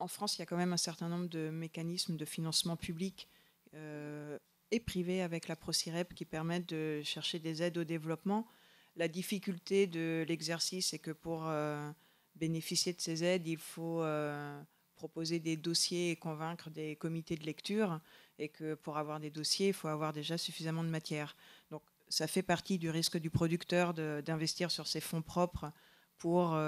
en France, il y a quand même un certain nombre de mécanismes de financement public euh, et privé avec la ProCirep qui permettent de chercher des aides au développement. La difficulté de l'exercice, est que pour euh, bénéficier de ces aides, il faut euh, proposer des dossiers et convaincre des comités de lecture, et que pour avoir des dossiers, il faut avoir déjà suffisamment de matière. Donc ça fait partie du risque du producteur d'investir sur ses fonds propres pour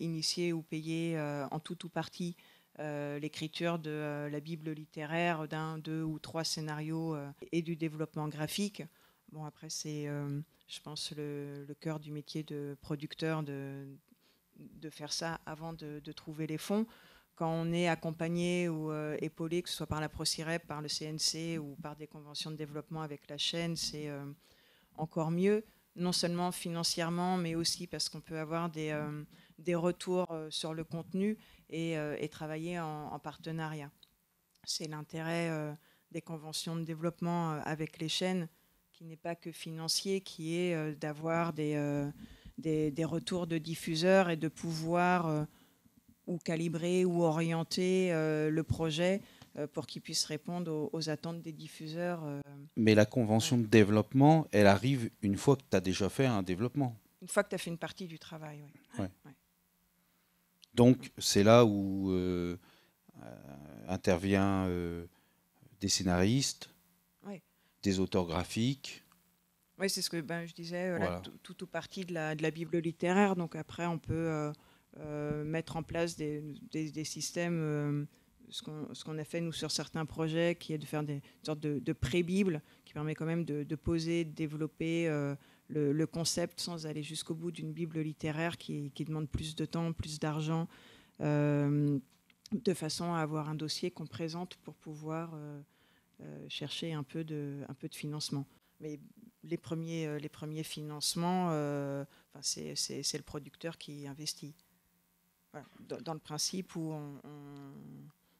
initier ou payer en tout ou partie euh, l'écriture de euh, la Bible littéraire, d'un, deux ou trois scénarios euh, et du développement graphique. Bon, après, c'est, je pense, le, cœur du métier de producteur de, de faire ça avant de, de, trouver les fonds. Quand on est accompagné ou épaulé, que ce soit par la ProCirep, par le CNC ou par des conventions de développement avec la chaîne, c'est encore mieux non seulement financièrement, mais aussi parce qu'on peut avoir des, euh, des retours euh, sur le contenu et, euh, travailler en, partenariat. C'est l'intérêt des conventions de développement avec les chaînes, qui n'est pas que financier, qui est d'avoir des, des, des, retours de diffuseurs et de pouvoir ou calibrer ou orienter le projet euh, pour qu'ils puissent répondre aux, attentes des diffuseurs. Euh. Mais la convention de développement, elle arrive une fois que tu as déjà fait un développement. Une fois que tu as fait une partie du travail, oui. Donc c'est là où euh, intervient des scénaristes, des auteurs graphiques. Oui, c'est ce que ben, je disais, voilà, tout ou partie de la, de la, Bible littéraire. Donc après, on peut mettre en place des, des systèmes ce qu'on a fait, nous, sur certains projets, qui est de faire des sortes de, pré bibles qui permet quand même de, poser, de développer euh, le, concept sans aller jusqu'au bout d'une Bible littéraire qui, demande plus de temps, plus d'argent, euh, de façon à avoir un dossier qu'on présente pour pouvoir euh, chercher un peu, de, un peu de financement. Mais les premiers, les premiers financements, enfin, c'est le producteur qui investit. dans, le principe où on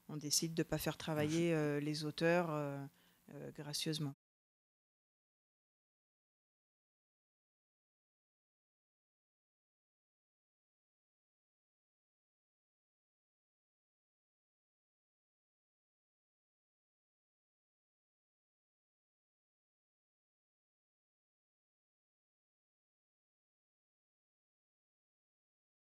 on décide de ne pas faire travailler mmh. euh, les auteurs euh, euh, gracieusement.